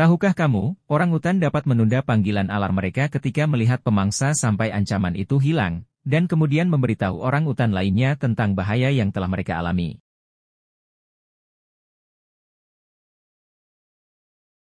Tahukah kamu, orang hutan dapat menunda panggilan alarm mereka ketika melihat pemangsa sampai ancaman itu hilang, dan kemudian memberitahu orang hutan lainnya tentang bahaya yang telah mereka alami.